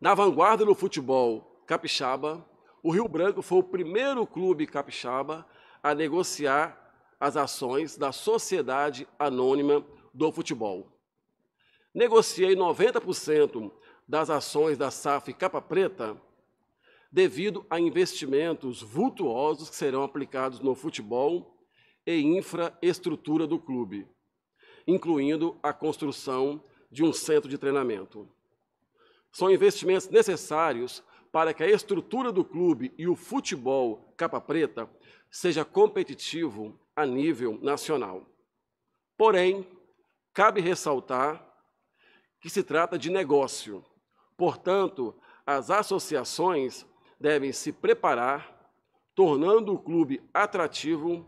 Na vanguarda do futebol capixaba, o Rio Branco foi o primeiro clube capixaba a negociar as ações da Sociedade Anônima do Futebol. Negociei 90% das ações da SAF Capa Preta devido a investimentos vultuosos que serão aplicados no futebol e infraestrutura do clube, incluindo a construção de um centro de treinamento. São investimentos necessários para que a estrutura do clube e o futebol capa preta seja competitivo a nível nacional. Porém, cabe ressaltar que se trata de negócio. Portanto, as associações devem se preparar, tornando o clube atrativo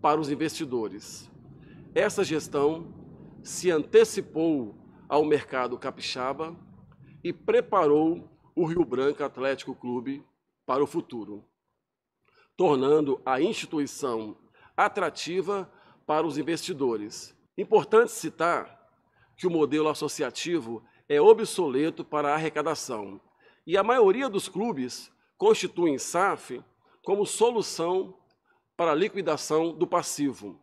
para os investidores. Essa gestão se antecipou ao mercado capixaba e preparou o Rio Branco Atlético Clube para o futuro, tornando a instituição atrativa para os investidores. Importante citar que o modelo associativo é obsoleto para a arrecadação e a maioria dos clubes constituem SAF como solução para a liquidação do passivo.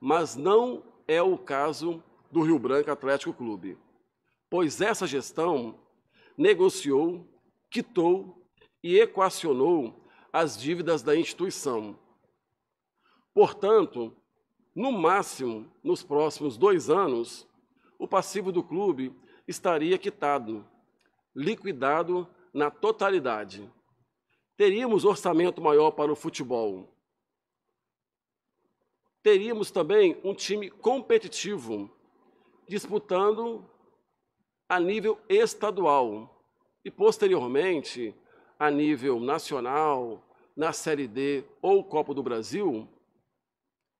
Mas não é o caso do Rio Branco Atlético Clube pois essa gestão negociou, quitou e equacionou as dívidas da instituição. Portanto, no máximo, nos próximos dois anos, o passivo do clube estaria quitado, liquidado na totalidade. Teríamos orçamento maior para o futebol. Teríamos também um time competitivo, disputando a nível estadual e, posteriormente, a nível nacional, na Série D ou Copa do Brasil,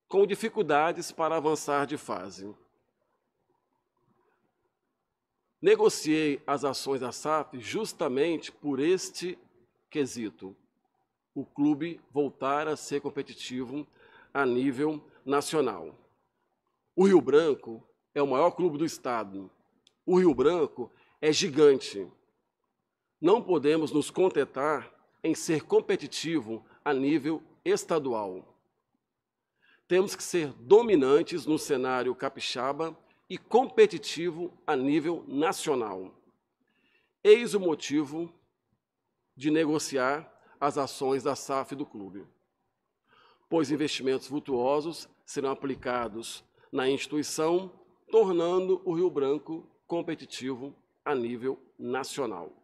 com dificuldades para avançar de fase. Negociei as ações da SAF justamente por este quesito: o clube voltar a ser competitivo a nível nacional. O Rio Branco é o maior clube do estado o Rio Branco é gigante. Não podemos nos contentar em ser competitivo a nível estadual. Temos que ser dominantes no cenário capixaba e competitivo a nível nacional. Eis o motivo de negociar as ações da SAF do clube, pois investimentos vultuosos serão aplicados na instituição, tornando o Rio Branco competitivo a nível nacional.